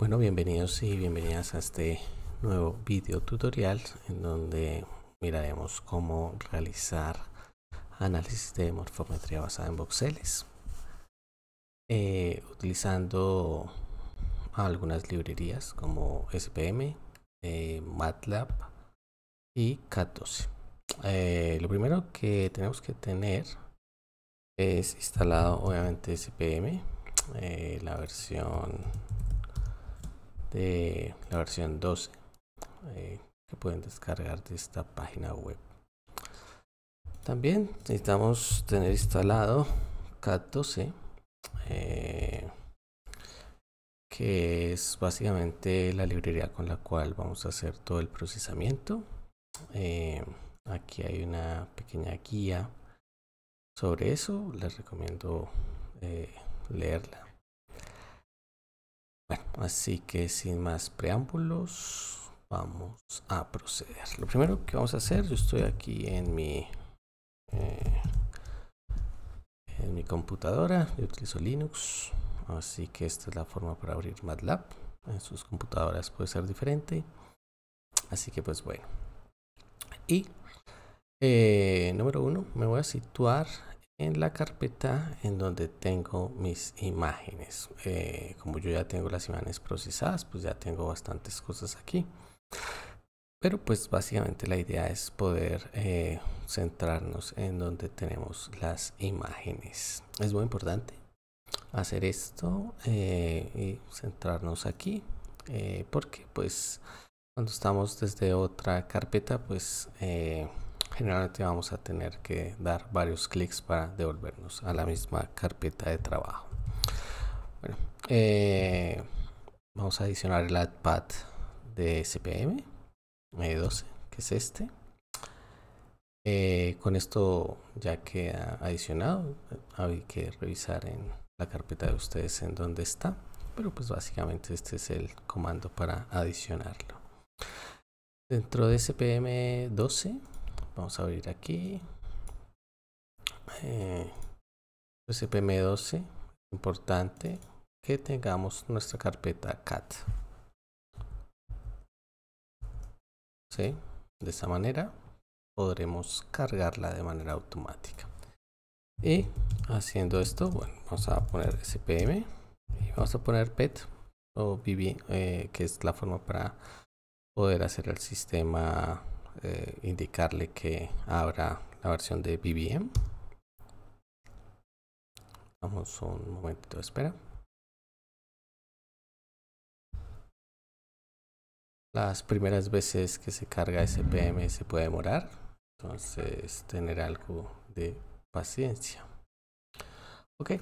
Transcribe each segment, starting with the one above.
Bueno, bienvenidos y bienvenidas a este nuevo video tutorial en donde miraremos cómo realizar análisis de morfometría basada en voxeles eh, utilizando algunas librerías como SPM, eh, MATLAB y CAT12. Eh, lo primero que tenemos que tener es instalado obviamente SPM, la versión de la versión 12 eh, que pueden descargar de esta página web. También necesitamos tener instalado CAT12 eh, que es básicamente la librería con la cual vamos a hacer todo el procesamiento. Eh, aquí hay una pequeña guía sobre eso, les recomiendo leerla. Bueno, así que sin más preámbulos, vamos a proceder. Lo primero que vamos a hacer, yo estoy aquí en mi, eh, en mi computadora, yo utilizo Linux, así que esta es la forma para abrir MATLAB. En sus computadoras puede ser diferente. Así que pues bueno. Y eh, número uno, me voy a situar en la carpeta en donde tengo mis imágenes. Eh, como yo ya tengo las imágenes procesadas, pues ya tengo bastantes cosas aquí. Pero pues básicamente la idea es poder eh, centrarnos en donde tenemos las imágenes. Es muy importante hacer esto eh, y centrarnos aquí. porque pues cuando estamos desde otra carpeta, pues generalmente vamos a tener que dar varios clics para devolvernos a la misma carpeta de trabajo bueno, eh, vamos a adicionar el AdPad de SPM 12 que es este eh, con esto ya queda adicionado hay que revisar en la carpeta de ustedes en donde está pero pues básicamente este es el comando para adicionarlo dentro de SPM 12 Vamos a abrir aquí. SPM12. Eh, importante que tengamos nuestra carpeta cat. De esta manera podremos cargarla de manera automática. Y haciendo esto, bueno, vamos a poner SPM y vamos a poner PET o BB, eh, que es la forma para poder hacer el sistema eh, indicarle que abra la versión de BBM. Vamos un momento de espera. Las primeras veces que se carga SPM se puede demorar, entonces tener algo de paciencia. Ok,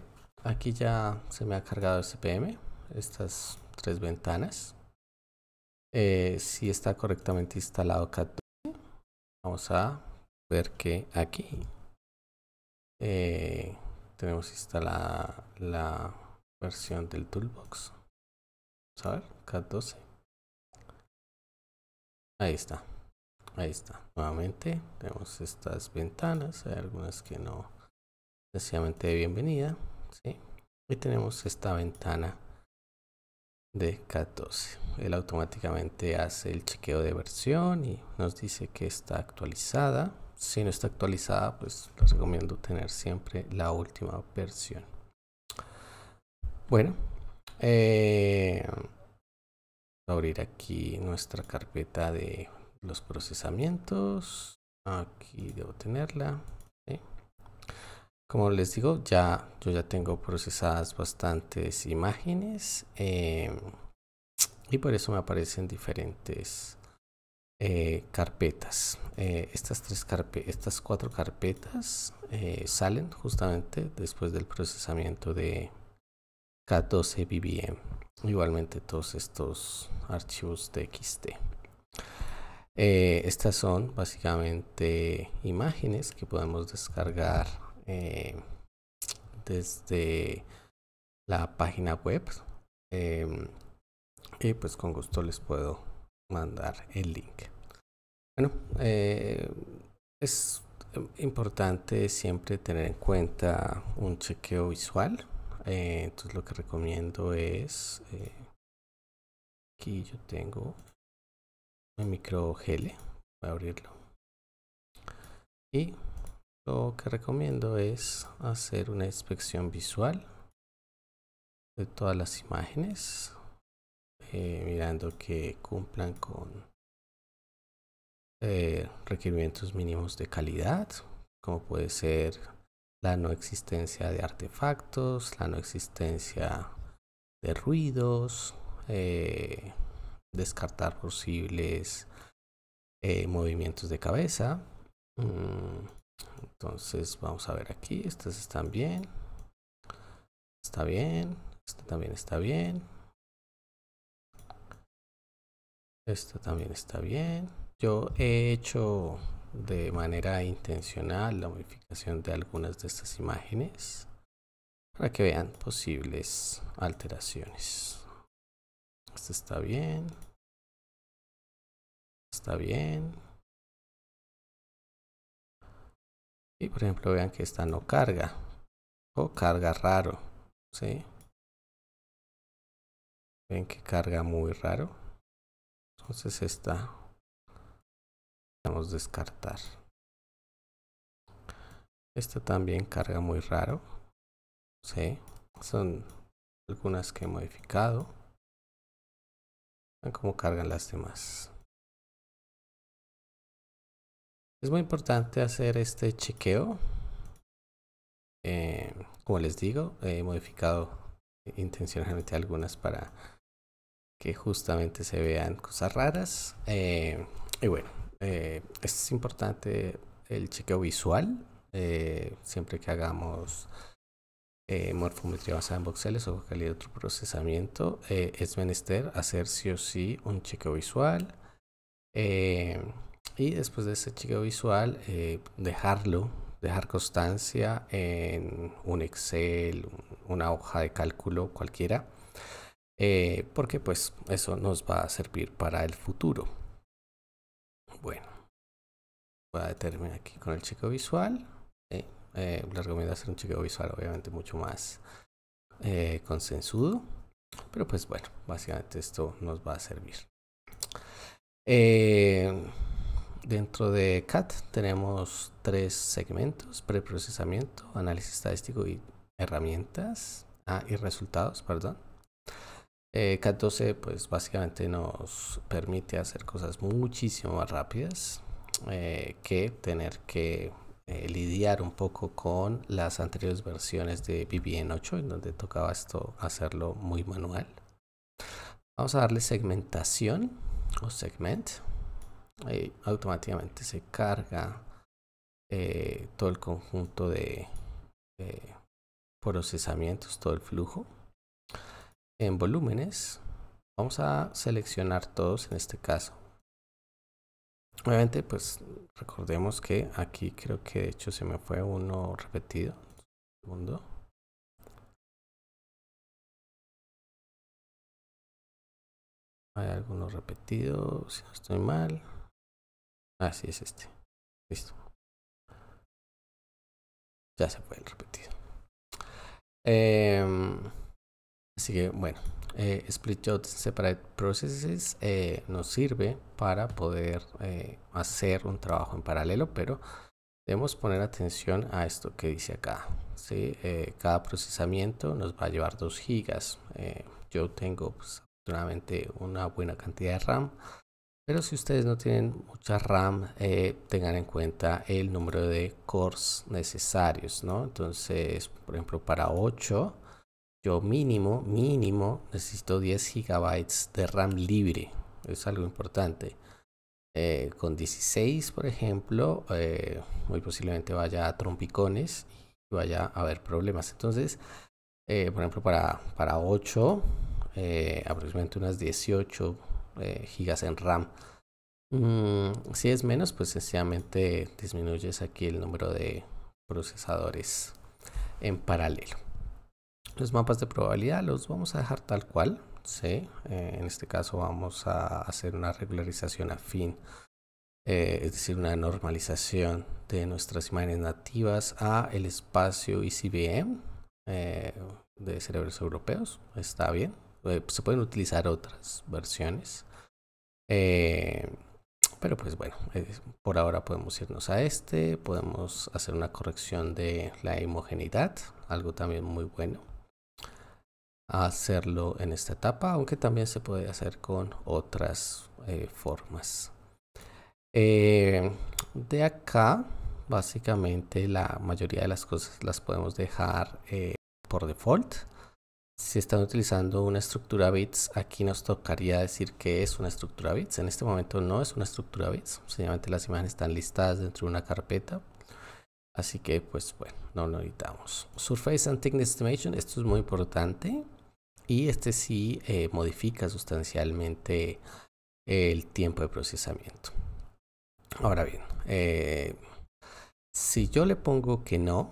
aquí ya se me ha cargado SPM, estas tres ventanas. Eh, si está correctamente instalado cat Vamos a ver que aquí eh, tenemos instalada la versión del toolbox. Vamos a ver, K12. Ahí está. Ahí está. Nuevamente tenemos estas ventanas. Hay algunas que no sencillamente de bienvenida. ¿sí? Y tenemos esta ventana de 14 él automáticamente hace el chequeo de versión y nos dice que está actualizada si no está actualizada pues lo recomiendo tener siempre la última versión bueno eh, abrir aquí nuestra carpeta de los procesamientos aquí debo tenerla como les digo, ya, yo ya tengo procesadas bastantes imágenes eh, y por eso me aparecen diferentes eh, carpetas. Eh, estas, tres carpetas estas cuatro carpetas salen justamente después del procesamiento de K12 BBM. Igualmente todos estos archivos de XT. estas son básicamente imágenes que podemos descargar eh, desde la página web. Em, y pues con gusto les puedo mandar el link. Bueno, eh, es importante siempre tener en cuenta un chequeo visual. Eh, entonces lo que recomiendo es, aquí yo tengo mi micro GL, voy a abrirlo. Y lo que recomiendo es hacer una inspección visual de todas las imágenes eh, mirando que cumplan con eh, requerimientos mínimos de calidad como puede ser la no existencia de artefactos la no existencia de ruidos eh, descartar posibles movimientos de cabeza mm, entonces vamos a ver aquí, estas están bien. Está bien, esta también está bien. Esta también está bien. Yo he hecho de manera intencional la modificación de algunas de estas imágenes para que vean posibles alteraciones. Esta está bien. Está bien. Y por ejemplo, vean que esta no carga. O carga raro. ¿sí? Ven que carga muy raro. Entonces esta vamos a descartar. Esta también carga muy raro. ¿sí? Son algunas que he modificado. ven cómo cargan las demás. Es muy importante hacer este chequeo. Eh, como les digo, he modificado intencionalmente algunas para que justamente se vean cosas raras. Eh, y bueno, eh, es importante el chequeo visual. siempre que hagamos morfometría basada en voxeles o de otro procesamiento, es menester hacer sí o sí un chequeo visual y después de ese chico visual eh, dejarlo, dejar constancia en un Excel, una hoja de cálculo cualquiera, eh, porque pues eso nos va a servir para el futuro. Bueno, voy a terminar aquí con el chico visual. Eh, les recomiendo hacer un chequeo visual obviamente mucho más consensudo, pero pues bueno, básicamente esto nos va a servir. Dentro de CAT tenemos tres segmentos, preprocesamiento, análisis estadístico y herramientas, ah, y resultados, perdón. Eh, CAT 12 pues básicamente nos permite hacer cosas muchísimo más rápidas eh, que tener que eh, lidiar un poco con las anteriores versiones de BBN 8 en donde tocaba esto hacerlo muy manual. Vamos a darle segmentación o segment automáticamente se carga eh, todo el conjunto de procesamientos, todo el flujo. En volúmenes vamos a seleccionar todos en este caso. Obviamente pues recordemos que aquí creo que de hecho se me fue uno repetido. segundo. Hay algunos repetidos, si estoy mal. Así es este. Listo. Ya se fue el repetido. Em, así que bueno, eh, split shot separate processes eh, nos sirve para poder eh, hacer un trabajo en paralelo, pero debemos poner atención a esto que dice acá. si cada procesamiento nos va a llevar 2 gigas. yo tengo pues, una buena cantidad de RAM. Pero si ustedes no tienen mucha RAM, eh, tengan en cuenta el número de cores necesarios, ¿no? Entonces, por ejemplo, para 8, yo mínimo, mínimo, necesito 10 GB de RAM libre. Es algo importante. Eh, con 16, por ejemplo, eh, muy posiblemente vaya a trompicones y vaya a haber problemas. Entonces, por ejemplo, para, para 8, aproximadamente unas 18 eh, gigas en RAM. Mm, si es menos, pues sencillamente disminuyes aquí el número de procesadores en paralelo. Los mapas de probabilidad los vamos a dejar tal cual. ¿sí? Eh, en este caso vamos a hacer una regularización afín, eh, es decir, una normalización de nuestras imágenes nativas a el espacio ICBM de cerebros europeos. Está bien. se pueden utilizar otras versiones eh, pero pues bueno, eh, por ahora podemos irnos a este, podemos hacer una corrección de la homogeneidad, algo también muy bueno. Hacerlo en esta etapa, aunque también se puede hacer con otras eh, formas. de acá, básicamente la mayoría de las cosas las podemos dejar por default. Si están utilizando una estructura bits, aquí nos tocaría decir que es una estructura bits. En este momento no es una estructura bits, sencillamente las imágenes están listadas dentro de una carpeta. Así que, pues bueno, no lo editamos. Surface and Thickness Estimation, esto es muy importante. Y este sí eh, modifica sustancialmente eh, el tiempo de procesamiento. Ahora bien, eh, si yo le pongo que no,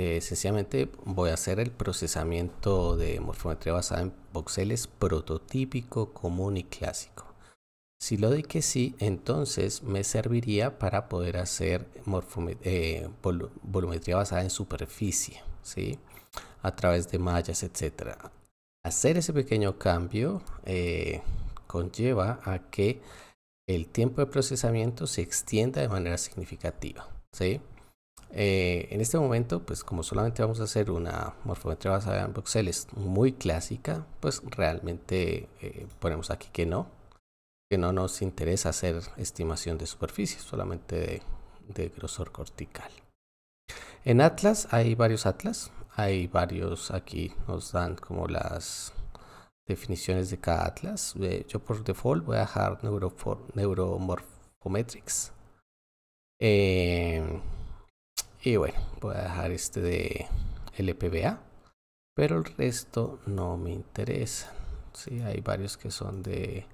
eh, sencillamente voy a hacer el procesamiento de morfometría basada en voxeles prototípico, común y clásico. Si lo doy que sí, entonces me serviría para poder hacer eh, volumetría basada en superficie, ¿sí? a través de mallas, etc. Hacer ese pequeño cambio eh, conlleva a que el tiempo de procesamiento se extienda de manera significativa. ¿sí? Eh, en este momento, pues como solamente vamos a hacer una morfometría basada en voxeles muy clásica, pues realmente eh, ponemos aquí que no, que no nos interesa hacer estimación de superficie, solamente de, grosor cortical. En Atlas hay varios atlas, hay varios aquí nos dan como las definiciones de cada atlas. Eh, yo por default voy a dejar Neuromorphometrics. Y bueno, voy a dejar este de LPBA. Pero el resto no me interesa. Sí, hay varios que son de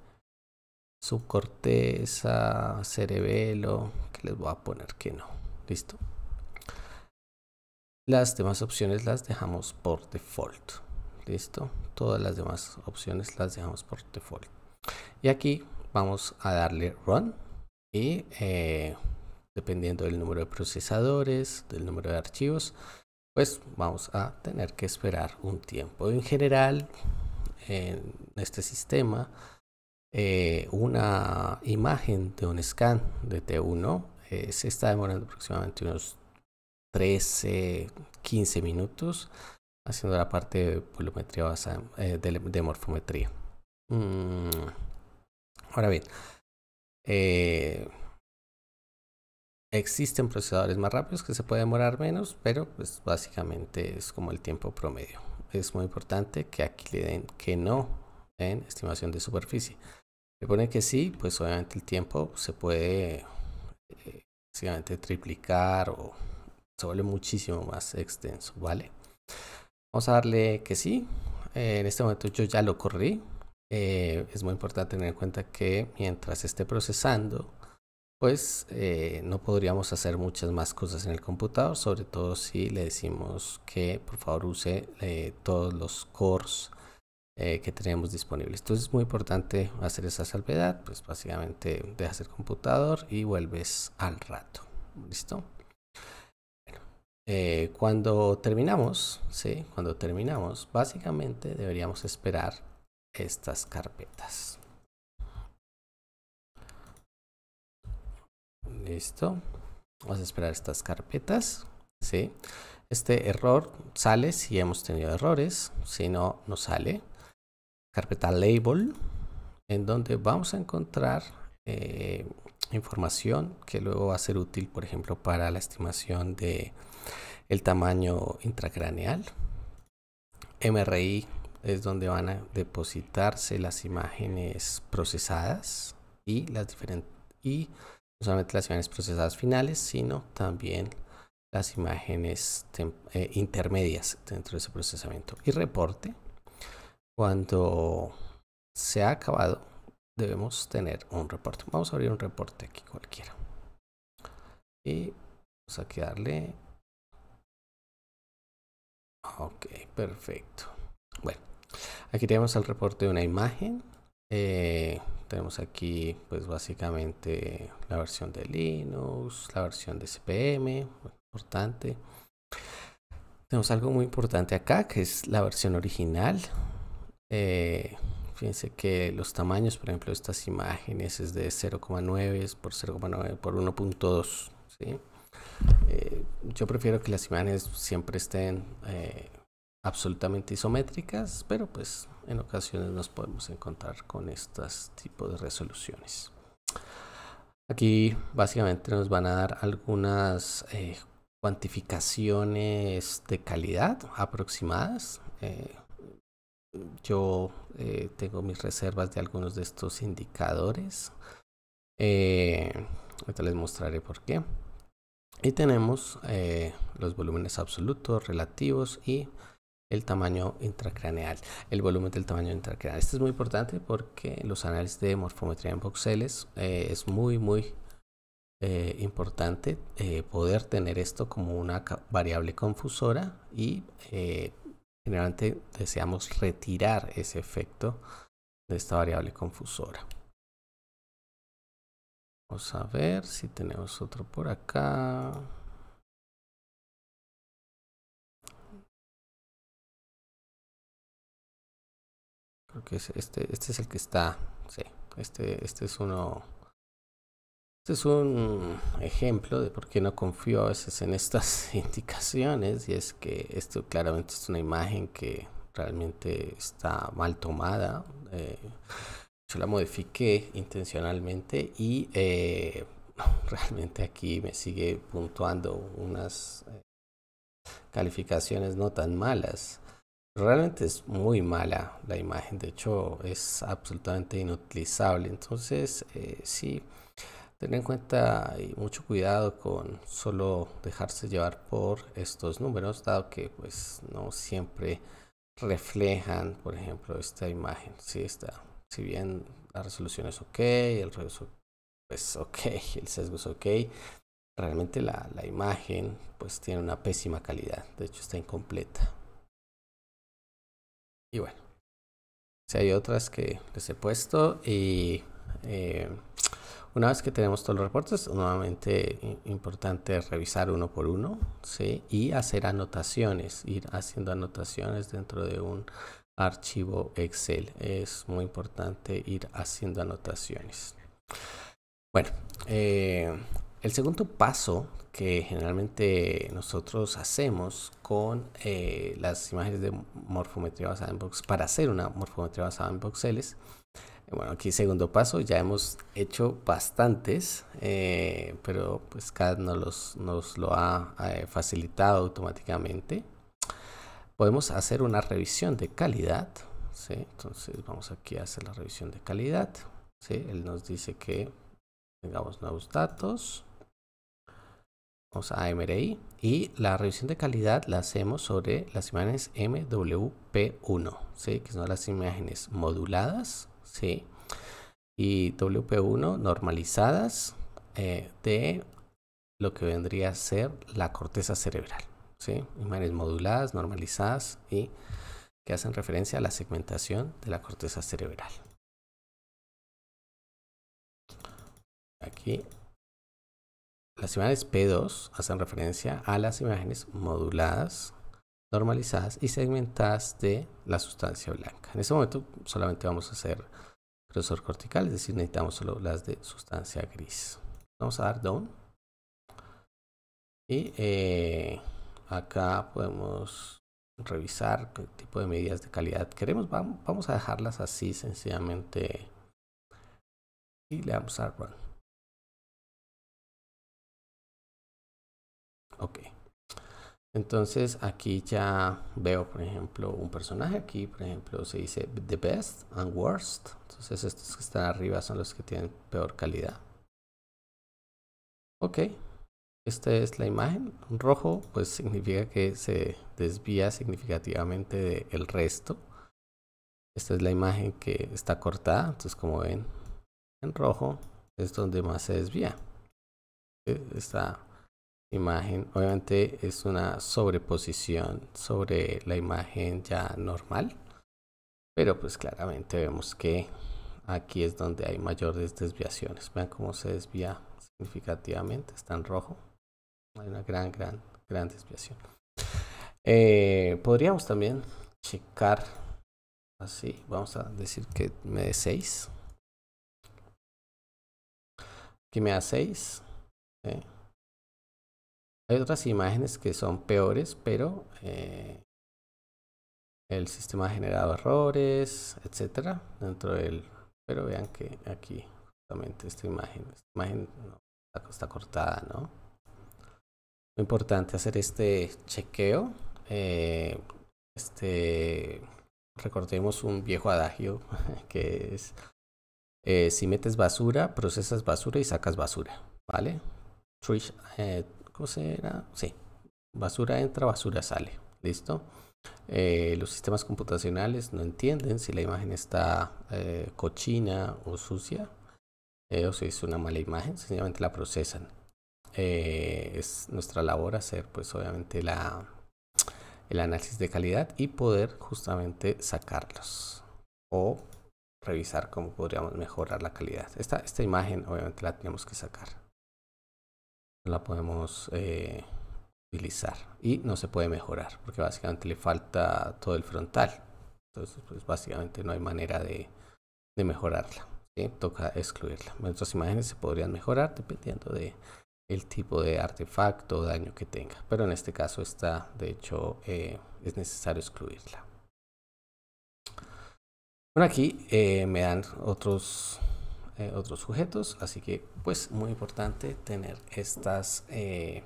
subcorteza, cerebelo, que les voy a poner que no. ¿Listo? Las demás opciones las dejamos por default. ¿Listo? Todas las demás opciones las dejamos por default. Y aquí vamos a darle run y eh, dependiendo del número de procesadores, del número de archivos, pues vamos a tener que esperar un tiempo. En general, en este sistema, eh, una imagen de un scan de T1 eh, se está demorando aproximadamente unos 13, 15 minutos haciendo la parte de basada, eh, de, morfometría. Mm, ahora bien, Existen procesadores más rápidos que se puede demorar menos, pero pues básicamente es como el tiempo promedio. Es muy importante que aquí le den que no en estimación de superficie. Le pone que sí, pues obviamente el tiempo se puede eh, básicamente triplicar o se vuelve muchísimo más extenso, ¿vale? Vamos a darle que sí. Eh, en este momento yo ya lo corrí. Eh, es muy importante tener en cuenta que mientras esté procesando, pues eh, no podríamos hacer muchas más cosas en el computador, sobre todo si le decimos que por favor use eh, todos los cores eh, que tenemos disponibles. Entonces es muy importante hacer esa salvedad, pues básicamente dejas el computador y vuelves al rato. ¿Listo? cuando terminamos, ¿sí? cuando terminamos, básicamente deberíamos esperar estas carpetas. Listo. Vamos a esperar estas carpetas. ¿sí? Este error sale si hemos tenido errores. Si no, no sale. Carpeta label. En donde vamos a encontrar eh, información que luego va a ser útil, por ejemplo, para la estimación de el tamaño intracraneal. MRI es donde van a depositarse las imágenes procesadas y las diferentes y solamente las imágenes procesadas finales, sino también las imágenes eh, intermedias dentro de ese procesamiento. Y reporte, cuando se ha acabado, debemos tener un reporte. Vamos a abrir un reporte aquí cualquiera. Y vamos a quedarle Ok, perfecto. Bueno, aquí tenemos el reporte de una imagen eh, tenemos aquí pues básicamente la versión de Linux, la versión de CPM, importante. Tenemos algo muy importante acá que es la versión original. Eh, fíjense que los tamaños, por ejemplo, estas imágenes es de 0,9 por 0,9 por 1.2. Eh, yo prefiero que las imágenes siempre estén absolutamente isométricas, pero pues en ocasiones nos podemos encontrar con estos tipos de resoluciones. Aquí básicamente nos van a dar algunas eh, cuantificaciones de calidad aproximadas. Eh, yo eh, tengo mis reservas de algunos de estos indicadores. ahorita les mostraré por qué. Y tenemos los volúmenes absolutos, relativos y el tamaño intracraneal, el volumen del tamaño intracraneal. Esto es muy importante porque los análisis de morfometría en voxeles eh, es muy, muy eh, importante eh, poder tener esto como una variable confusora y generalmente deseamos retirar ese efecto de esta variable confusora. Vamos a ver si tenemos otro por acá. Porque este, este es el que está. Sí, este, este es uno. Este es un ejemplo de por qué no confío a veces en estas indicaciones y es que esto claramente es una imagen que realmente está mal tomada. Eh, yo la modifiqué intencionalmente y eh, realmente aquí me sigue puntuando unas eh, calificaciones no tan malas. Realmente es muy mala la imagen, de hecho es absolutamente inutilizable. Entonces, eh, sí, tener en cuenta y mucho cuidado con solo dejarse llevar por estos números, dado que pues no siempre reflejan, por ejemplo, esta imagen. Sí, está. Si bien la resolución es ok, el es ok, el sesgo es ok, realmente la, la imagen pues tiene una pésima calidad, de hecho está incompleta. Y bueno, si hay otras que les he puesto y eh, una vez que tenemos todos los reportes, nuevamente importante revisar uno por uno ¿sí? y hacer anotaciones, ir haciendo anotaciones dentro de un archivo Excel. Es muy importante ir haciendo anotaciones. Bueno, eh, el segundo paso que generalmente nosotros hacemos con eh, las imágenes de morfometría basada en box para hacer una morfometría basada en voxeles. Bueno, aquí segundo paso, ya hemos hecho bastantes, eh, pero pues CAD nos, nos lo ha eh, facilitado automáticamente. Podemos hacer una revisión de calidad, entonces vamos aquí a hacer la revisión de calidad. Él nos dice que tengamos nuevos datos Vamos a MRI y la revisión de calidad la hacemos sobre las imágenes MWP1, que son las imágenes moduladas y WP1 normalizadas eh, de lo que vendría a ser la corteza cerebral. Imágenes moduladas, normalizadas y que hacen referencia a la segmentación de la corteza cerebral. Aquí las imágenes P2 hacen referencia a las imágenes moduladas, normalizadas y segmentadas de la sustancia blanca. En este momento solamente vamos a hacer grosor cortical, es decir, necesitamos solo las de sustancia gris. Vamos a dar down. Y eh, acá podemos revisar qué tipo de medidas de calidad queremos. Vamos a dejarlas así sencillamente. Y le vamos a dar run. Ok. Entonces aquí ya veo, por ejemplo, un personaje. Aquí, por ejemplo, se dice the best and worst. Entonces estos que están arriba son los que tienen peor calidad. Ok. Esta es la imagen. Rojo, pues significa que se desvía significativamente del resto. Esta es la imagen que está cortada. Entonces, como ven, en rojo es donde más se desvía. E, está imagen. Obviamente es una sobreposición sobre la imagen ya normal. Pero pues claramente vemos que aquí es donde hay mayores desviaciones. Vean cómo se desvía significativamente. Está en rojo. Hay una gran, gran, gran desviación. Eh, podríamos también checar así. Vamos a decir que me dé 6. que me da 6. Hay otras imágenes que son peores, pero eh, el sistema ha generado errores, etcétera, dentro del. Pero vean que aquí, justamente esta imagen, esta imagen está, cortada, ¿no? Lo importante hacer este chequeo. Eh, este recordemos un viejo adagio que es eh, si metes basura, procesas basura y sacas basura, ¿vale? Trish, cosera, sí, basura entra, basura sale, listo. Eh, los sistemas computacionales no entienden si la imagen está eh, cochina o sucia eh, o si es una mala imagen, sencillamente la procesan. es nuestra labor hacer pues obviamente el análisis de calidad y poder justamente sacarlos o revisar cómo podríamos mejorar la calidad. esta imagen obviamente la tenemos que sacar la podemos eh, utilizar y no se puede mejorar porque básicamente le falta todo el frontal entonces pues básicamente no hay manera de, mejorarla toca excluirla nuestras imágenes se podrían mejorar dependiendo de el tipo de artefacto o daño que tenga pero en este caso está de hecho eh, es necesario excluirla bueno aquí eh, me dan otros eh, otros sujetos. Así que, pues, muy importante tener estas, eh,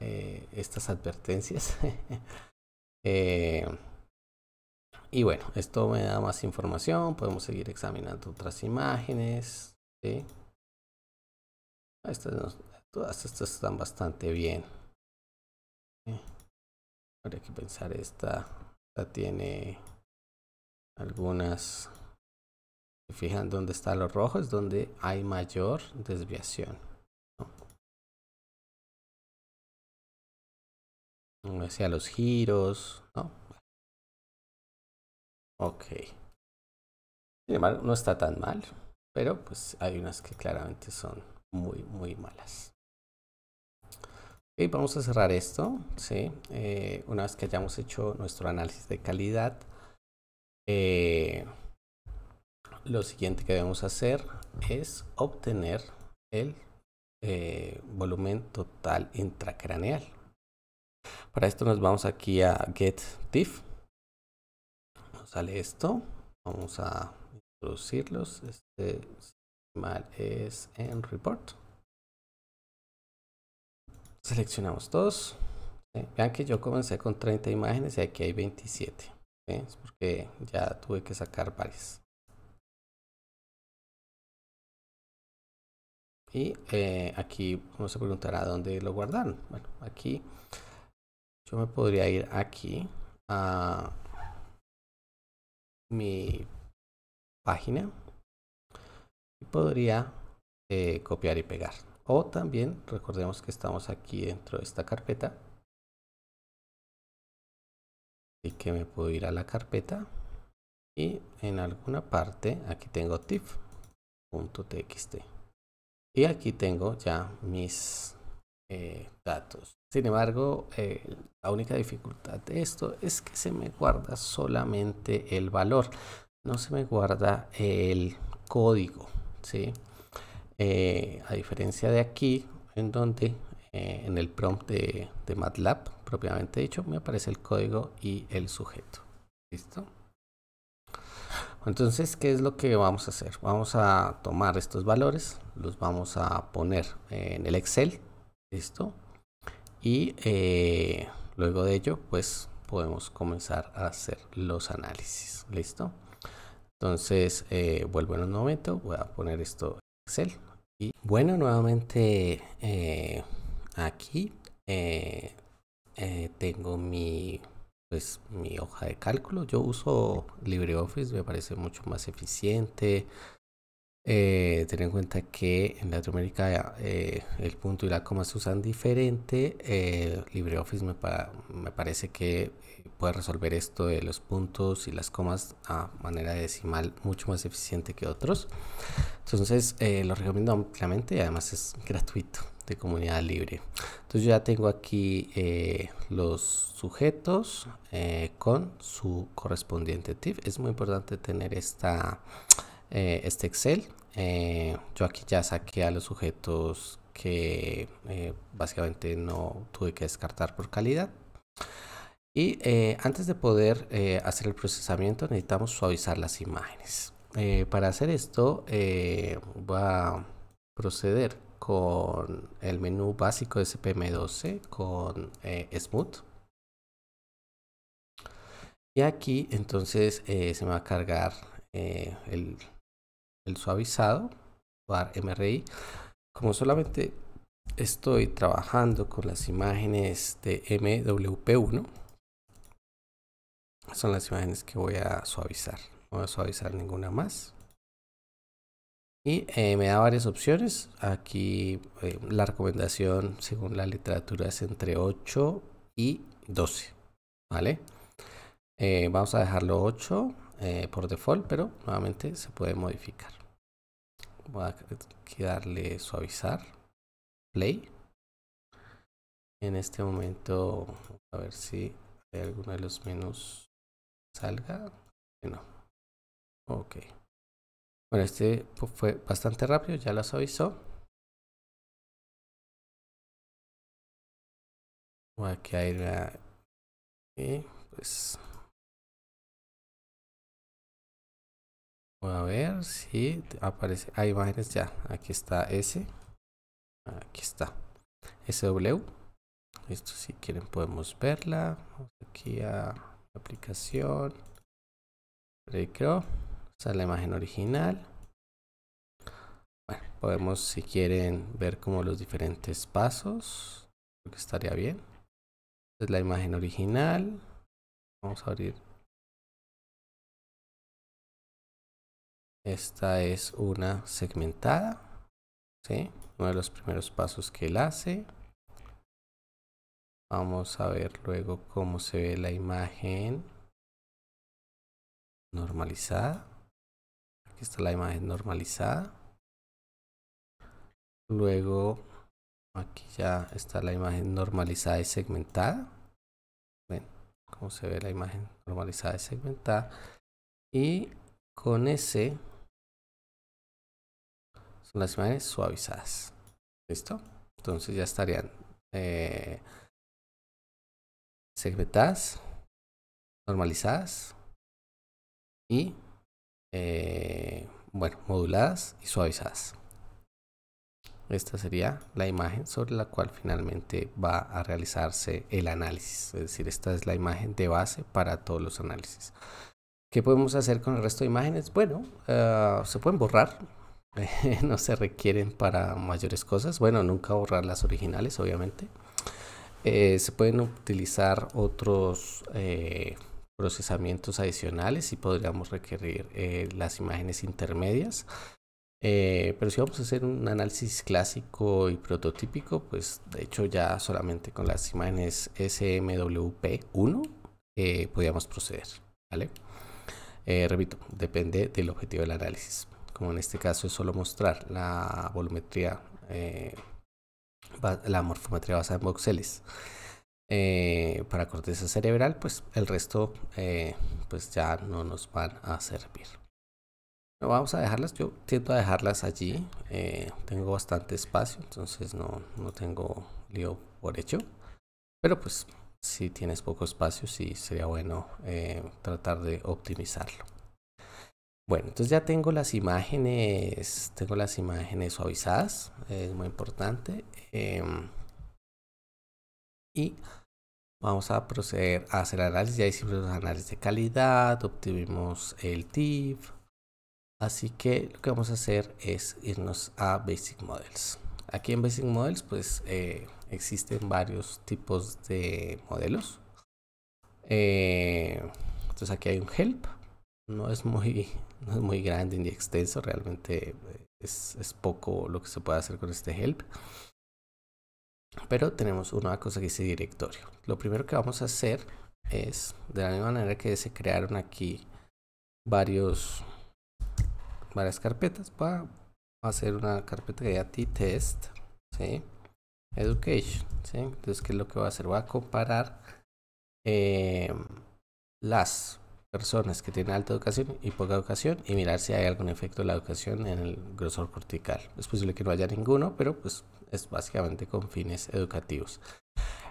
eh, estas advertencias. y bueno, esto me da más información. Podemos seguir examinando otras imágenes. Estas todas estas están bastante bien. hay Habría que pensar esta, esta tiene algunas fijan dónde está lo rojo, es donde hay mayor desviación. ¿no? sea los giros, ¿no? Ok. no está tan mal, pero pues hay unas que claramente son muy, muy malas. y vamos a cerrar esto, ¿sí? Eh, una vez que hayamos hecho nuestro análisis de calidad, eh, lo siguiente que debemos hacer es obtener el eh, volumen total intracraneal. Para esto nos vamos aquí a Get Diff. Nos sale esto. Vamos a introducirlos. Este mal es en Report. Seleccionamos todos. Vean que yo comencé con 30 imágenes y aquí hay 27. Es porque ya tuve que sacar varias. Y eh, aquí uno se preguntará dónde lo guardaron. Bueno, aquí yo me podría ir aquí a mi página y podría eh, copiar y pegar. O también recordemos que estamos aquí dentro de esta carpeta. y que me puedo ir a la carpeta y en alguna parte aquí tengo tif.txt. Y aquí tengo ya mis eh, datos. Sin embargo, eh, la única dificultad de esto es que se me guarda solamente el valor, no se me guarda el código, eh, a diferencia de aquí, en donde en el prompt de, de MATLAB, propiamente dicho, me aparece el código y el sujeto. ¿Listo? Entonces, ¿qué es lo que vamos a hacer? Vamos a tomar estos valores, los vamos a poner en el Excel, listo. Y eh, luego de ello, pues podemos comenzar a hacer los análisis, listo. Entonces, eh, vuelvo en un momento, voy a poner esto en Excel. Y bueno, nuevamente eh, aquí tengo mi pues mi hoja de cálculo. Yo uso LibreOffice, me parece mucho más eficiente. Eh, ten en cuenta que en Latinoamérica eh, el punto y la coma se usan diferente. Eh, LibreOffice me, me, parece que puede resolver esto de los puntos y las comas a manera decimal mucho más eficiente que otros. Entonces lo recomiendo ampliamente y además es gratuito comunidad libre. Entonces yo ya tengo aquí eh, los sujetos eh, con su correspondiente tip. Es muy importante tener esta, eh, este Excel. yo aquí ya saqué a los sujetos que básicamente no tuve que descartar por calidad. Y antes de poder hacer el procesamiento necesitamos suavizar las imágenes. para hacer esto voy a proceder con el menú básico de spm 12 con eh, Smooth. Y aquí entonces eh, se me va a cargar eh, el, suavizado, bar MRI. Como solamente estoy trabajando con las imágenes de MWP1, son las imágenes que voy a suavizar. No voy a suavizar ninguna más. Y eh, me da varias opciones. Aquí eh, la recomendación según la literatura es entre 8 y 12. ¿Vale? Eh, vamos a dejarlo 8 por default, pero nuevamente se puede modificar. Voy a darle suavizar. Play. En este momento, a ver si alguno de los menús salga. No. Ok. Bueno, este fue bastante rápido, ya las avisó. Voy a la y pues voy a ver si aparece. Hay ah, imágenes ya. Aquí está S. Aquí está. SW. Esto si quieren podemos verla. Vamos aquí a aplicación. Recro. Esta es la imagen original. podemos, si quieren, ver como los diferentes pasos. Creo que estaría bien. Esta es la imagen original. Vamos a abrir. Esta es una segmentada. ¿sí? Uno de los primeros pasos que él hace. Vamos a ver luego cómo se ve la imagen normalizada. Aquí está la imagen normalizada. Luego aquí ya está la imagen normalizada y segmentada. Ven se ve la imagen normalizada y segmentada. Y con ese son las imágenes suavizadas. ¿Listo? Entonces ya estarían eh, segmentadas, normalizadas y eh, bueno, moduladas y suavizadas. Esta sería la imagen sobre la cual finalmente va a realizarse el análisis. Es decir, esta es la imagen de base para todos los análisis. ¿Qué podemos hacer con el resto de imágenes? Bueno, ah, se pueden borrar. no se requieren para mayores cosas. Bueno, nunca borrar las originales, obviamente. Eh, se pueden utilizar otros... Eh, procesamientos adicionales y podríamos requerir eh, las imágenes intermedias. Eh, pero si vamos a hacer un análisis clásico y prototípico, pues de hecho ya solamente con las imágenes SMWP1 eh, podríamos proceder. ¿vale? repito, depende del objetivo del análisis. Como en este caso es solo mostrar la volumetría, la morfometría basada en voxeles eh, para corteza cerebral, pues el resto eh, pues ya no nos van a servir. No vamos a dejarlas, yo tiendo a dejarlas allí, eh, tengo bastante espacio, entonces no, tengo lío por hecho. Pero pues si tienes poco espacio, sí sería bueno tratar de optimizarlo. Bueno, entonces ya tengo las imágenes, tengo las imágenes suavizadas, es muy importante. Em, y Vamos a proceder a hacer análisis. Ya hicimos los análisis de calidad, obtuvimos el TIF. Así que lo que vamos a hacer es irnos a Basic Models. Aquí en Basic Models pues eh, existen varios tipos de modelos. Eh, entonces aquí hay un help. No es muy, es muy grande ni extenso. Realmente eh, es poco lo que se puede hacer con este help. Pero tenemos una cosa que dice directorio. Lo primero que vamos a hacer es, de la misma manera que se crearon aquí varios, varias carpetas, va a hacer una carpeta que ya test, ¿sí? Education, Entonces, ¿qué es lo que va a hacer? va a comparar eh, las personas que tienen alta educación y poca educación y mirar si hay algún efecto de la educación en el grosor cortical. Es posible que no haya ninguno, pero pues es básicamente con fines educativos.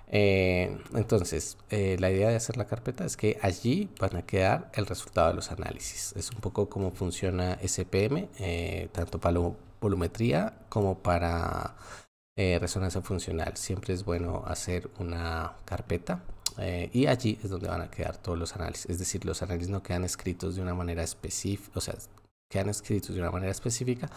Eh, entonces, eh, la idea de hacer la carpeta es que allí van a quedar el resultado de los análisis. Es un poco cómo funciona SPM, eh, tanto para volumetría como para resonancia funcional. Siempre es bueno hacer una carpeta y allí es donde van a quedar todos los análisis. Es decir, los análisis no quedan escritos de una manera específica, o sea, quedan escritos de una manera específica,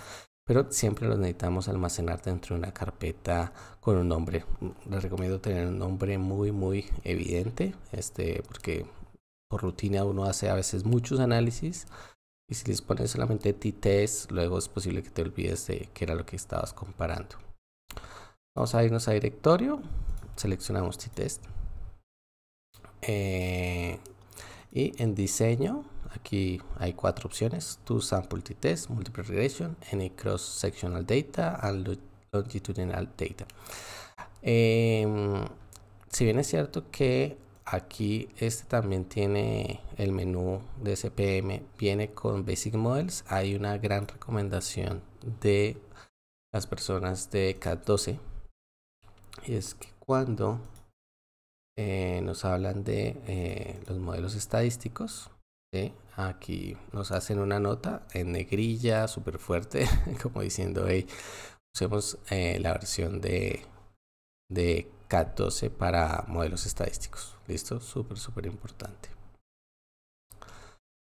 pero siempre los necesitamos almacenar dentro de una carpeta con un nombre. Les recomiendo tener un nombre muy, muy evidente, este, porque por rutina uno hace a veces muchos análisis y si les pones solamente t-test, luego es posible que te olvides de qué era lo que estabas comparando. Vamos a irnos a directorio, seleccionamos t-test eh, y en diseño Aquí hay cuatro opciones: To Sample T-Test, Multiple Regression, Any Cross Sectional Data, and Longitudinal Data. Em, si bien es cierto que aquí este también tiene el menú de CPM, viene con Basic Models, hay una gran recomendación de las personas de CAT12 y es que cuando eh, nos hablan de eh, los modelos estadísticos ¿eh? Aquí nos hacen una nota en negrilla, súper fuerte, como diciendo, hey, usemos eh, la versión de, de CAT12 para modelos estadísticos. ¿Listo? Súper, súper importante.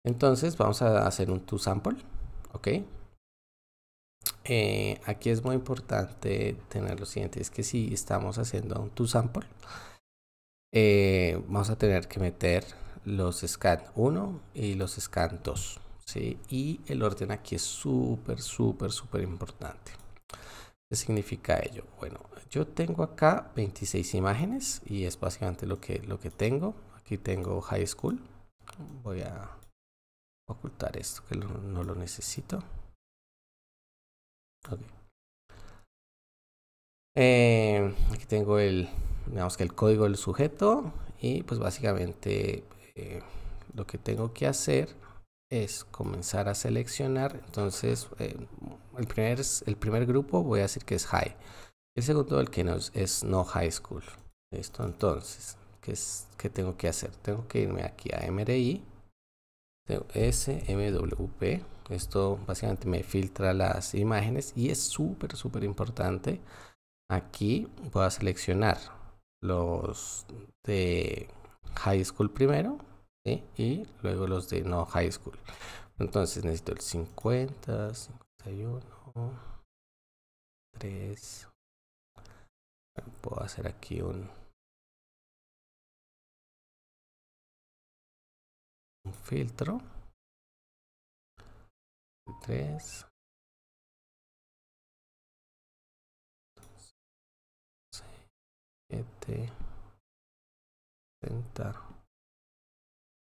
Entonces vamos a hacer un sample ¿ok? Eh, aquí es muy importante tener lo siguiente, es que si estamos haciendo un toSample, sample vamos a tener que meter los scan 1 y los scan 2. ¿sí? Y el orden aquí es súper, súper, súper importante. ¿Qué significa ello? Bueno, yo tengo acá 26 imágenes y es básicamente lo que, lo que tengo. Aquí tengo High School. Voy a ocultar esto que no lo necesito. Eh, aquí tengo el, que el código del sujeto y pues básicamente eh, lo que tengo que hacer es comenzar a seleccionar. Entonces, eh, el, primer, el primer grupo voy a decir que es high. El segundo, el que no es no high school. esto entonces, ¿qué, qué tengo que hacer? Tengo que irme aquí a MRI, SMWP. Esto básicamente me filtra las imágenes y es súper, súper importante. Aquí voy a seleccionar los de high school primero y luego los de no high school. Entonces necesito el 50, 51, 3. Puedo hacer aquí un, un filtro. 3. 7. 80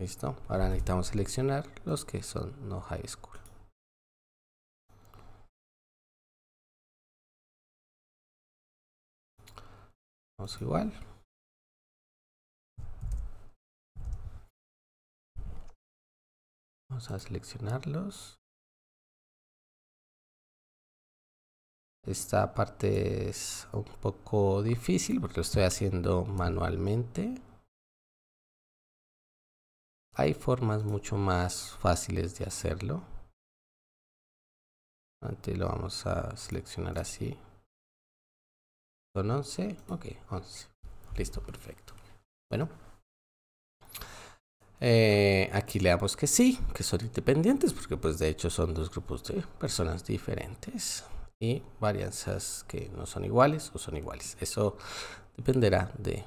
Listo, ahora necesitamos seleccionar los que son no high school. Vamos igual. Vamos a seleccionarlos. Esta parte es un poco difícil porque lo estoy haciendo manualmente. Hay formas mucho más fáciles de hacerlo. Antes lo vamos a seleccionar así. ¿Son 11? Ok, 11. Listo, perfecto. Bueno. Eh, aquí le damos que sí, que son independientes, porque pues de hecho son dos grupos de personas diferentes y varianzas que no son iguales o son iguales. Eso dependerá de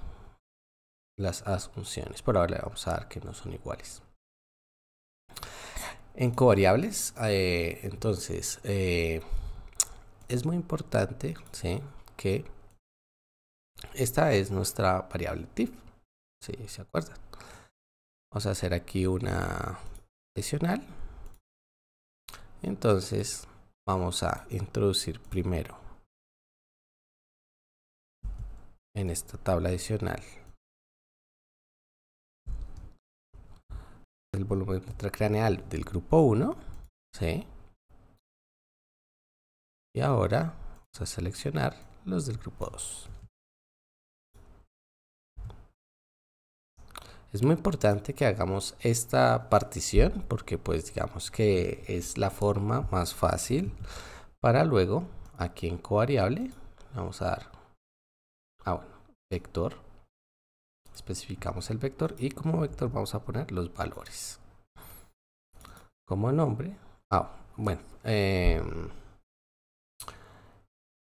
las asunciones. Por ahora le vamos a dar que no son iguales. En covariables, eh, entonces, eh, es muy importante que esta es nuestra variable TIF. Si se acuerdan. Vamos a hacer aquí una adicional. Entonces, vamos a introducir primero en esta tabla adicional el volumen intracraneal del grupo 1, Y ahora vamos a seleccionar los del grupo 2. Es muy importante que hagamos esta partición porque pues digamos que es la forma más fácil para luego aquí en covariable vamos a dar, a ah, bueno, vector especificamos el vector y como vector vamos a poner los valores como nombre ah bueno em,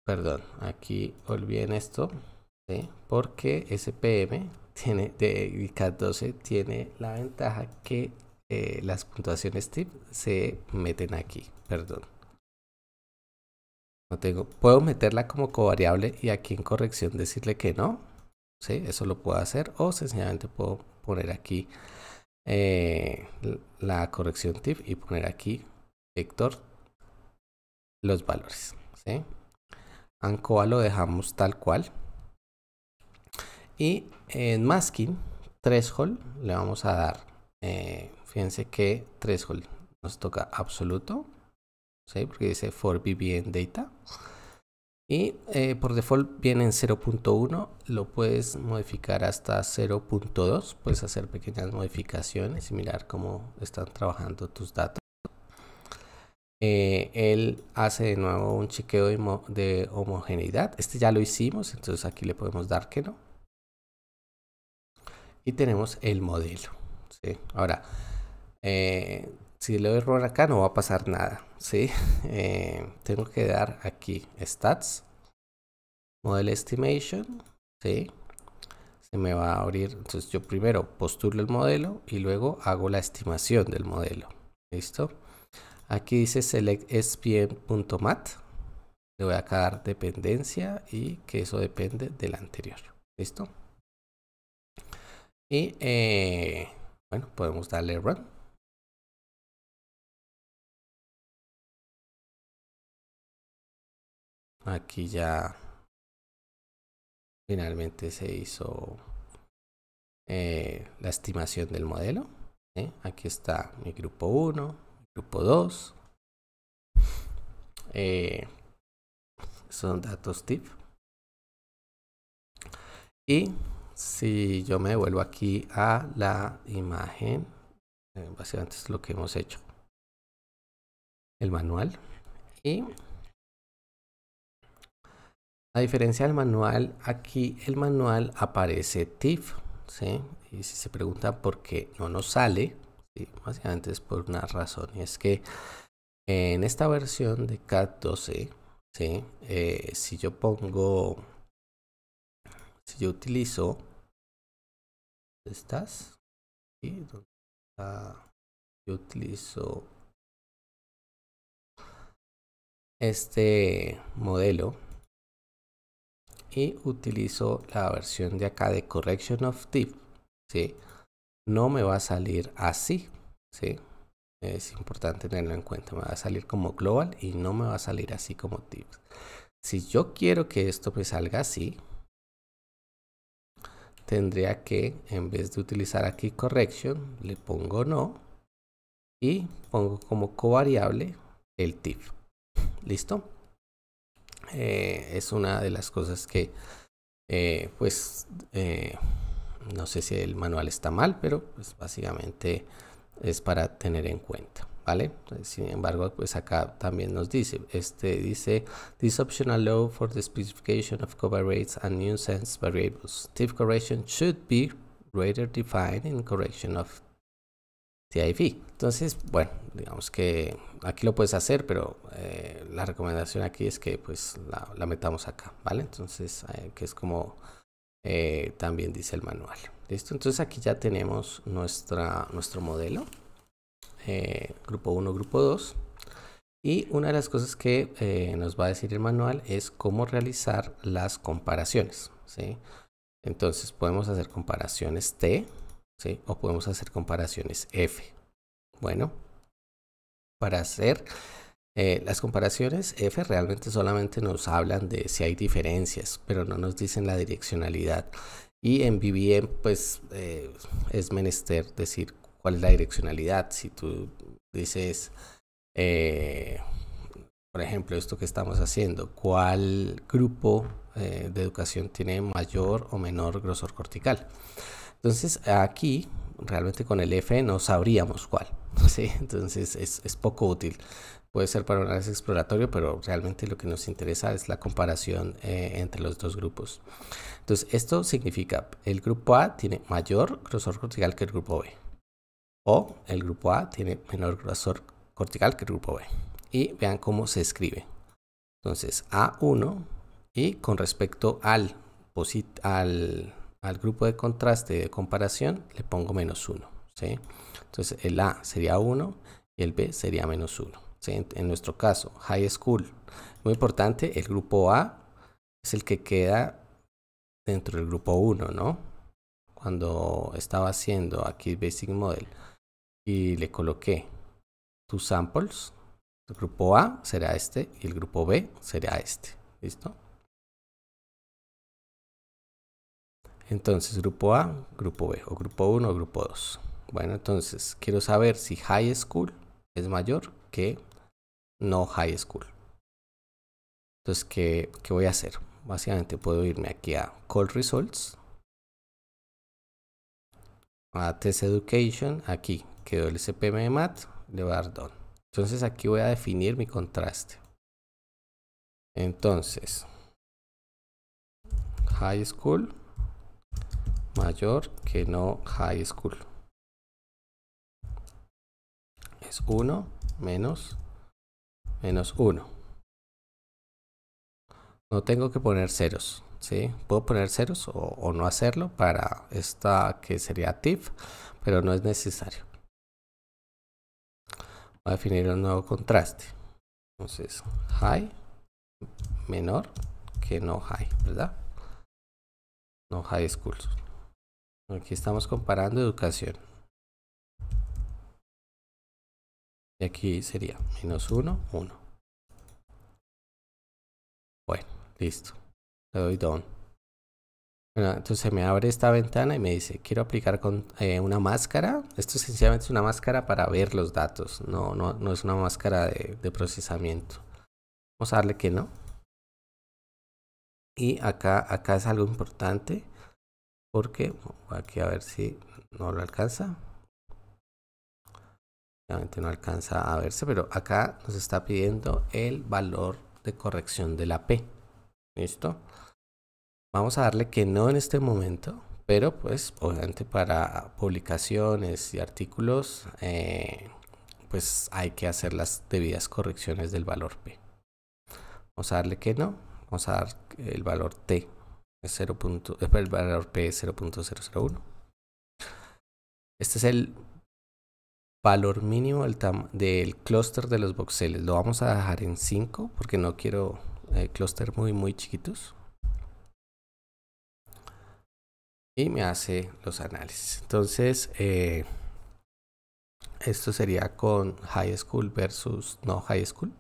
perdón aquí olviden esto porque spm tiene de cat 12 tiene la ventaja que eh, las puntuaciones tip se meten aquí perdón no tengo puedo meterla como covariable y aquí en corrección decirle que no ¿sí? Eso lo puedo hacer o sencillamente puedo poner aquí eh, la corrección tip y poner aquí vector los valores, ¿sí? ANCOA lo dejamos tal cual. Y en masking, threshold, le vamos a dar, eh, fíjense que threshold nos toca absoluto, Porque dice for BBN data. Y eh, por default viene en 0.1, lo puedes modificar hasta 0.2, puedes hacer pequeñas modificaciones y mirar cómo están trabajando tus datos. Eh, él hace de nuevo un chequeo de, homogeneidad, este ya lo hicimos, entonces aquí le podemos dar que no. Y tenemos el modelo. Ahora, eh, si le doy error acá no va a pasar nada, ¿sí? Eh, tengo que dar aquí stats, model estimation, ¿sí? Se me va a abrir, entonces yo primero postulo el modelo y luego hago la estimación del modelo, ¿listo? Aquí dice select spm.mat, le voy a dar dependencia y que eso depende del anterior, ¿listo? Y eh, bueno, podemos darle run. aquí ya finalmente se hizo eh, la estimación del modelo. Aquí está mi grupo 1, grupo 2. Eh, son datos tip. Y si yo me vuelvo aquí a la imagen, eh, básicamente es lo que hemos hecho. El manual. Y diferencia del manual, aquí el manual aparece TIFF, ¿sí? Y si se pregunta por qué no nos sale, ¿sí? básicamente es por una razón, y es que en esta versión de CAT 12, e, eh, si yo pongo, si yo utilizo estas, y yo utilizo este modelo y utilizo la versión de acá de correction of Tip, ¿sí? no me va a salir así, es importante tenerlo en cuenta, me va a salir como global y no me va a salir así como tips. Si yo quiero que esto me salga así, tendría que en vez de utilizar aquí correction, le pongo no y pongo como covariable el tip. ¿Listo? Eh, es una de las cosas que, eh, pues, eh, no sé si el manual está mal, pero pues básicamente es para tener en cuenta. ¿Vale? Sin embargo, pues acá también nos dice, este dice, this option allow for the specification of cover rates and nuisance variables. Tip correction should be greater defined in correction of Fi. Entonces, bueno, digamos que aquí lo puedes hacer, pero eh, la recomendación aquí es que pues la, metamos acá, ¿vale? Entonces, eh, que es como eh, también dice el manual. ¿Listo? Entonces aquí ya tenemos nuestra, nuestro modelo, grupo 1, grupo 2. Y una de las cosas que nos va a decir el manual es cómo realizar las comparaciones, ¿sí? Entonces podemos hacer comparaciones T, o podemos hacer comparaciones F. Bueno, para hacer eh, las comparaciones F realmente solamente nos hablan de si hay diferencias, pero no nos dicen la direccionalidad. Y en BBM, pues eh, es menester decir cuál es la direccionalidad. Si tú dices, eh, por ejemplo, esto que estamos haciendo, cuál grupo de educación tiene mayor o menor grosor cortical. Entonces aquí realmente con el F no sabríamos cuál. Entonces es, es poco útil. Puede ser para un análisis exploratorio, pero realmente lo que nos interesa es la comparación eh, entre los dos grupos. Entonces esto significa el grupo A tiene mayor grosor cortical que el grupo B. O el grupo A tiene menor grosor cortical que el grupo B. Y vean cómo se escribe. Entonces A1 y con respecto al, al al grupo de contraste de comparación le pongo menos 1. Entonces el A sería 1 y el B sería menos 1. En, nuestro caso, high school, muy importante, el grupo A es el que queda dentro del grupo 1, ¿no? Cuando estaba haciendo aquí Basic Model y le coloqué tus samples, el grupo A será este y el grupo B será este. ¿Listo? Entonces, grupo A, grupo B, o grupo 1 o grupo 2. Bueno, entonces quiero saber si high school es mayor que no high school. Entonces, ¿qué, voy a hacer? Básicamente puedo irme aquí a Call Results, a Test Education, aquí quedó el CPM Mat, le voy a dar Done. Entonces aquí voy a definir mi contraste. Entonces, High School mayor que no high school. Es 1 menos menos 1. No tengo que poner ceros, ¿sí? Puedo poner ceros o, no hacerlo para esta que sería tiff pero no es necesario. Voy a definir un nuevo contraste. Entonces, high menor que no high, ¿verdad? No high school Aquí estamos comparando educación. Y aquí sería menos 1, 1. Bueno, listo. Le doy Done entonces me abre esta ventana y me dice, quiero aplicar con eh, una máscara. Esto sencillamente es una máscara para ver los datos. No, no, no es una máscara de, de procesamiento. Vamos a darle que no. Y acá, acá es algo importante porque aquí a ver si no lo alcanza obviamente no alcanza a verse pero acá nos está pidiendo el valor de corrección de la P listo vamos a darle que no en este momento pero pues obviamente para publicaciones y artículos eh, pues hay que hacer las debidas correcciones del valor P vamos a darle que no vamos a dar el valor T 0. el valor P 0.001. Este es el valor mínimo del, clúster de los voxeles. Lo vamos a dejar en 5 porque no quiero eh, clúster muy muy chiquitos. Y me hace los análisis. Entonces, eh, esto sería con high school versus no high school.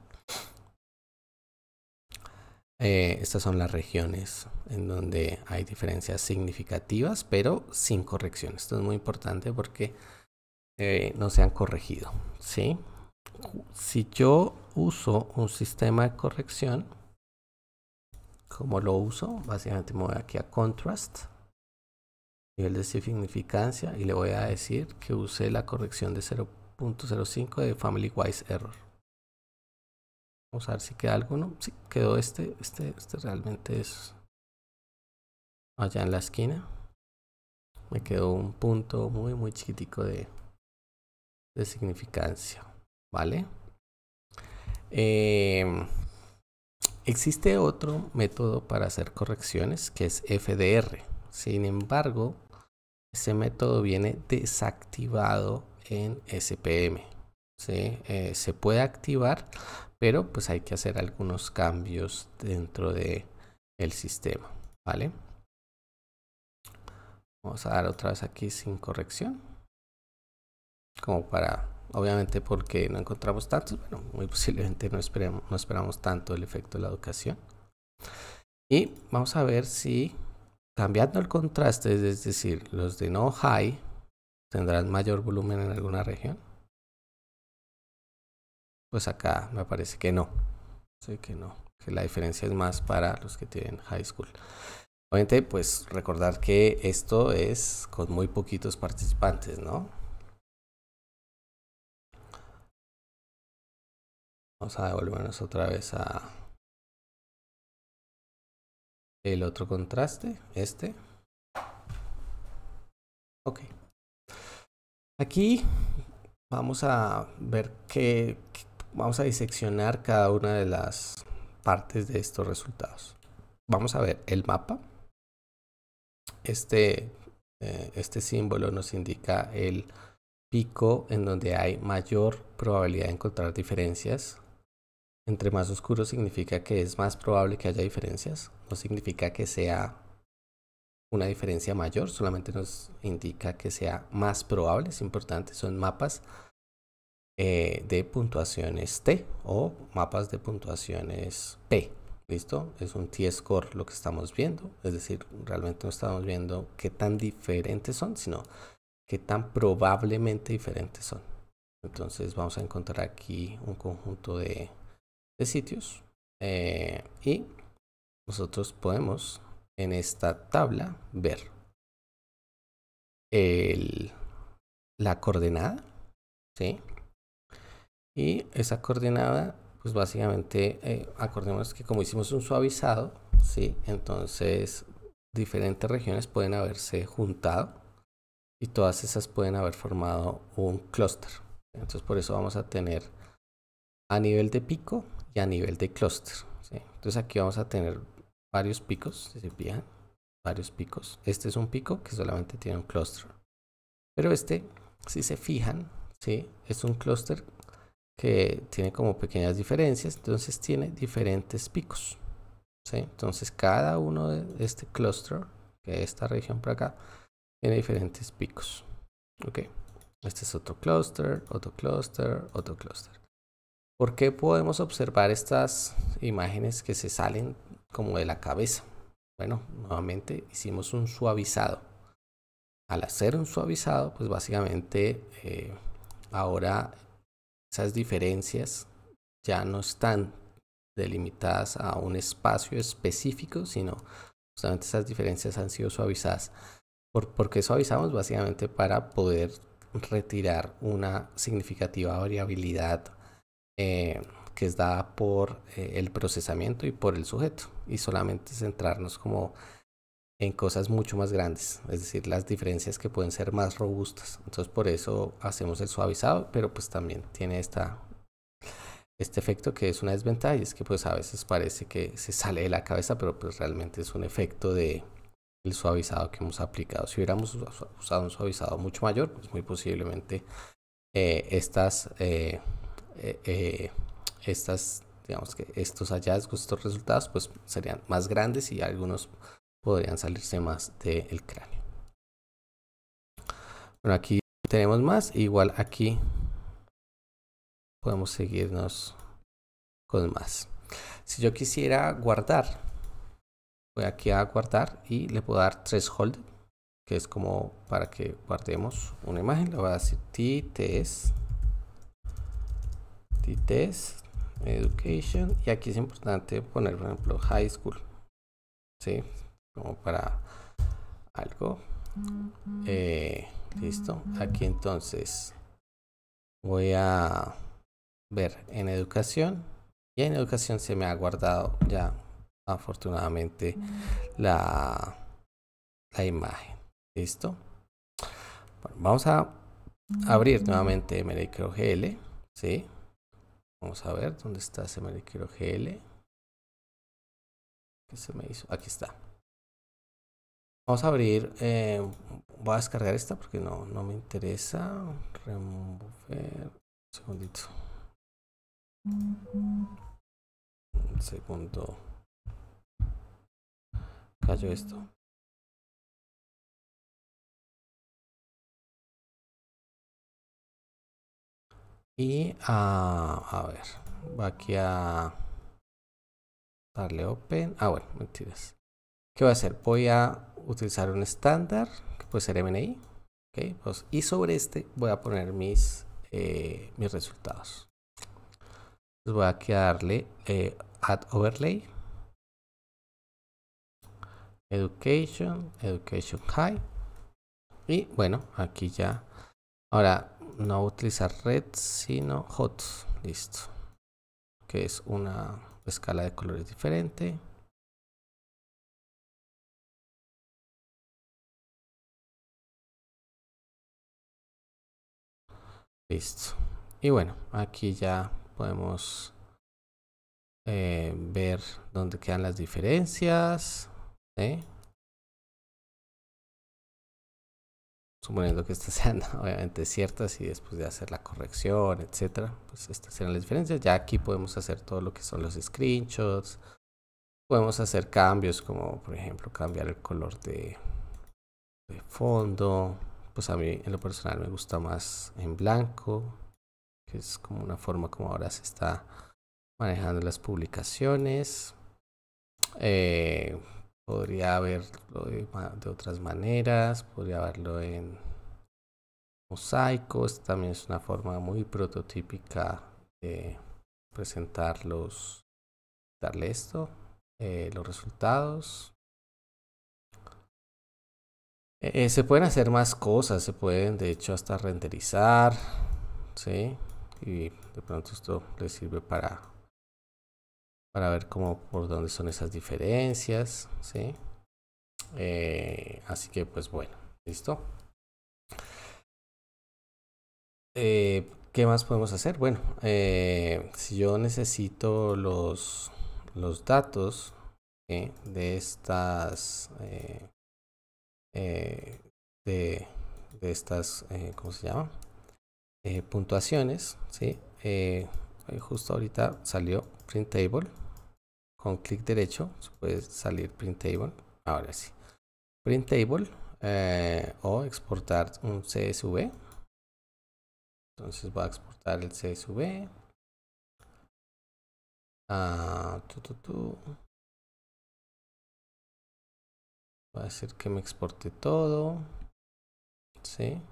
Eh, estas son las regiones en donde hay diferencias significativas, pero sin corrección. Esto es muy importante porque eh, no se han corregido. Si yo uso un sistema de corrección, como lo uso? Básicamente me voy aquí a Contrast, nivel de significancia, y le voy a decir que use la corrección de 0.05 de family wise Error. Vamos a ver si queda alguno, Sí, quedó este, este, este realmente es allá en la esquina. Me quedó un punto muy, muy chiquitico de, de significancia, ¿vale? Em, existe otro método para hacer correcciones que es FDR. Sin embargo, ese método viene desactivado en SPM. Eh, se puede activar, pero pues hay que hacer algunos cambios dentro de el sistema, ¿vale? Vamos a dar otra vez aquí sin corrección. Como para, obviamente porque no encontramos tantos, pero muy posiblemente no esperamos, no esperamos tanto el efecto de la educación. Y vamos a ver si cambiando el contraste, es decir, los de no high tendrán mayor volumen en alguna región pues acá me parece que no. Sé que no, que la diferencia es más para los que tienen high school. Obviamente, pues recordar que esto es con muy poquitos participantes, ¿no? Vamos a devolvernos otra vez a el otro contraste, este. Ok. Aquí vamos a ver qué, Vamos a diseccionar cada una de las partes de estos resultados. Vamos a ver el mapa. Este, eh, este, símbolo nos indica el pico en donde hay mayor probabilidad de encontrar diferencias. Entre más oscuro significa que es más probable que haya diferencias. No significa que sea una diferencia mayor, solamente nos indica que sea más probable. Es importante, son mapas eh, de puntuaciones T o mapas de puntuaciones P. ¿Listo? Es un T-score lo que estamos viendo. Es decir, realmente no estamos viendo qué tan diferentes son, sino qué tan probablemente diferentes son. Entonces vamos a encontrar aquí un conjunto de, sitios. Eh, y nosotros podemos en esta tabla ver la coordenada. ¿sí? Y esa coordenada, pues básicamente, eh, acordemos que como hicimos un suavizado, ¿sí? Entonces, diferentes regiones pueden haberse juntado y todas esas pueden haber formado un clúster. Entonces, por eso vamos a tener a nivel de pico y a nivel de clúster. Entonces, aquí vamos a tener varios picos, si se fijan, varios picos. Este es un pico que solamente tiene un clúster. Pero este, si se fijan, ¿sí? es un clúster que tiene como pequeñas diferencias, entonces tiene diferentes picos. Entonces cada uno de este cluster, que esta región por acá, tiene diferentes picos. Okay, este es otro cluster, otro cluster, otro cluster. ¿Por qué podemos observar estas imágenes que se salen como de la cabeza? Bueno, nuevamente hicimos un suavizado. Al hacer un suavizado, pues básicamente eh, ahora esas diferencias ya no están delimitadas a un espacio específico, sino justamente esas diferencias han sido suavizadas. ¿Por, suavizamos? Básicamente para poder retirar una significativa variabilidad eh, que es dada por eh, el procesamiento y por el sujeto y solamente centrarnos como en cosas mucho más grandes, es decir, las diferencias que pueden ser más robustas. Entonces por eso hacemos el suavizado, pero pues también tiene esta, este efecto que es una desventaja es que pues a veces parece que se sale de la cabeza, pero pues realmente es un efecto de el suavizado que hemos aplicado. Si hubiéramos usado un suavizado mucho mayor, pues muy posiblemente eh, estas, eh, eh, estas, digamos que estos hallazgos, estos resultados, pues serían más grandes y algunos podrían salirse más del cráneo. Bueno, aquí tenemos más, igual aquí podemos seguirnos con más. Si yo quisiera guardar, voy aquí a guardar y le puedo dar tres hold, que es como para que guardemos una imagen. Le voy a decir TTS, TTS, Education, y aquí es importante poner, por ejemplo, High School. ¿sí? como para algo. Eh, listo. Aquí entonces voy a ver en educación. Y en educación se me ha guardado ya afortunadamente la, la imagen. Listo. vamos a abrir nuevamente Mericro GL. ¿sí? Vamos a ver dónde está ese Mericro GL. ¿Qué se me hizo? Aquí está. Vamos a abrir, eh, voy a descargar esta porque no, no me interesa. Remover, un segundito. Un segundo. Callo esto. Y a, ah, a ver, va aquí a darle open. Ah, bueno, mentiras. ¿Qué voy a hacer? Voy a utilizar un estándar, que puede ser MNI. Pues, y sobre este voy a poner mis, eh, mis resultados. voy voy a darle eh, Add Overlay. Education, Education High. Y bueno, aquí ya. Ahora no utilizar red, sino hot. Listo. Que es una escala de colores diferente. Listo. Y bueno, aquí ya podemos eh, ver dónde quedan las diferencias. Suponiendo que estas sean obviamente ciertas y después de hacer la corrección, etcétera, pues estas serán las diferencias. Ya aquí podemos hacer todo lo que son los screenshots. Podemos hacer cambios como, por ejemplo, cambiar el color de, de fondo, pues a mí en lo personal me gusta más en blanco, que es como una forma como ahora se está manejando las publicaciones. Eh, podría verlo de, otras maneras, podría verlo en mosaicos, este también es una forma muy prototípica de presentarlos, darle esto, eh, los resultados. Eh, eh, se pueden hacer más cosas, se pueden de hecho hasta renderizar, ¿sí? Y de pronto esto les sirve para, para ver cómo, por dónde son esas diferencias, ¿sí? Eh, así que pues bueno, ¿listo? ¿Qué más podemos hacer? Bueno, si yo necesito los, los datos de estas eh, de, estas, eh, ¿cómo se llama? Eh, puntuaciones, ¿sí? justo ahorita salió print table. Con clic derecho puede salir print table. Ahora sí. Print table o exportar un CSV. Entonces voy a exportar el CSV. Ah, Voy a decir que me exporte todo. Sí.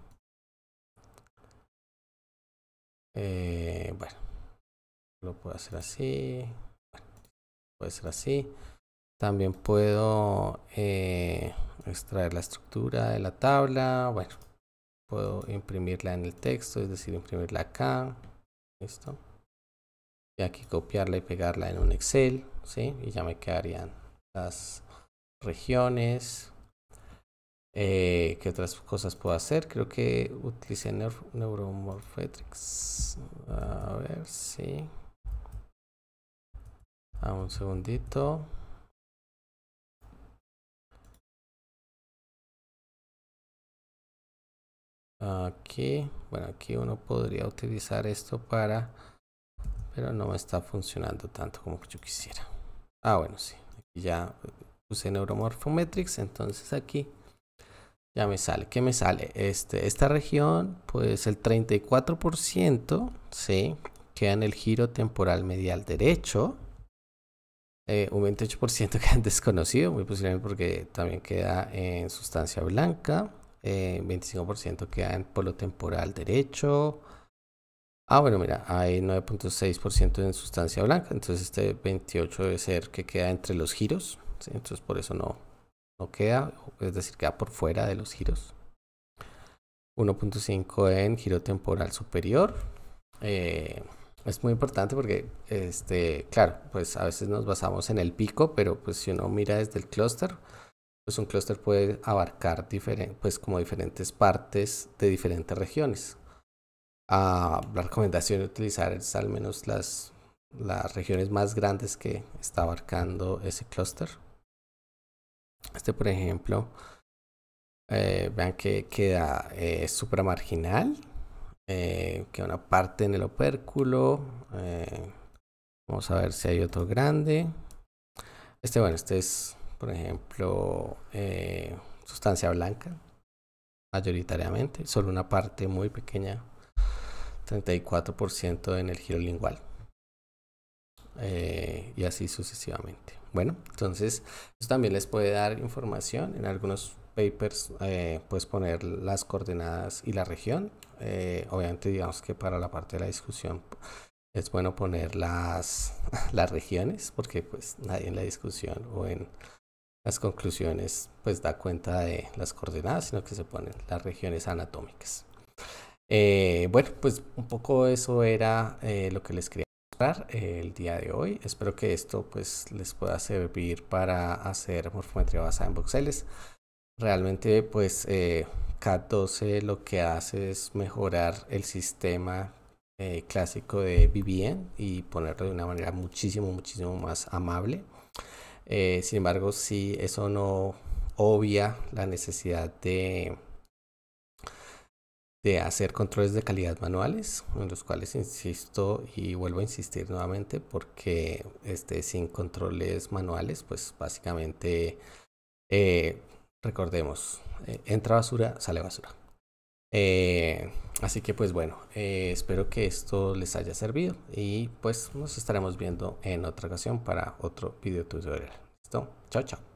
Eh, bueno. Lo puedo hacer así. puede ser así. También puedo eh, extraer la estructura de la tabla. Bueno, puedo imprimirla en el texto, es decir, imprimirla acá. Listo. Y aquí copiarla y pegarla en un Excel. ¿sí? Y ya me quedarían las regiones. Eh, ¿Qué otras cosas puedo hacer? Creo que utilicé Neuromorphetrix. A ver, sí. A ah, un segundito. Aquí, bueno, aquí uno podría utilizar esto para, pero no está funcionando tanto como yo quisiera. Ah, bueno, sí, aquí ya puse neuromorfometrics, entonces aquí ya me sale. ¿Qué me sale? Este, esta región, pues el 34%, ¿sí? Queda en el giro temporal medial derecho. Eh, un 28% queda en desconocido, muy posiblemente porque también queda en sustancia blanca. Eh, 25% queda en polo temporal derecho. Ah, bueno, mira, hay 9.6% en sustancia blanca, entonces este 28 debe ser que queda entre los giros entonces por eso no, no queda, es decir, queda por fuera de los giros. 1.5 en giro temporal superior. Eh, es muy importante porque, este, claro, pues a veces nos basamos en el pico, pero pues si uno mira desde el clúster, pues un clúster puede abarcar pues como diferentes partes de diferentes regiones. Ah, la recomendación de utilizar es al menos las, las regiones más grandes que está abarcando ese clúster. Este, por ejemplo, eh, vean que queda eh, marginal, eh, queda una parte en el opérculo. Eh, vamos a ver si hay otro grande. Este, bueno, este es, por ejemplo, sustancia blanca, mayoritariamente, solo una parte muy pequeña, 34% en el giro lingual. y así sucesivamente. Bueno, entonces también les puede dar información. En algunos papers eh, puedes poner las coordenadas y la región. Eh, obviamente digamos que para la parte de la discusión es bueno poner las, las regiones porque pues nadie en la discusión o en las conclusiones pues da cuenta de las coordenadas, sino que se ponen las regiones anatómicas. Eh, bueno, pues un poco eso era lo que les quería el día de hoy. Espero que esto pues les pueda servir para hacer morfometría basada en voxeles. Realmente pues eh, CAT12 lo que hace es mejorar el sistema eh, clásico de BBN y ponerlo de una manera muchísimo, muchísimo más amable. Eh, sin embargo, si eso no obvia la necesidad de de hacer controles de calidad manuales, en los cuales insisto y vuelvo a insistir nuevamente porque este, sin controles manuales, pues básicamente, eh, recordemos, eh, entra basura, sale basura. Eh, así que pues bueno, espero que esto les haya servido y pues nos estaremos viendo en otra ocasión para otro video tutorial. ¿Listo? Chao, chao.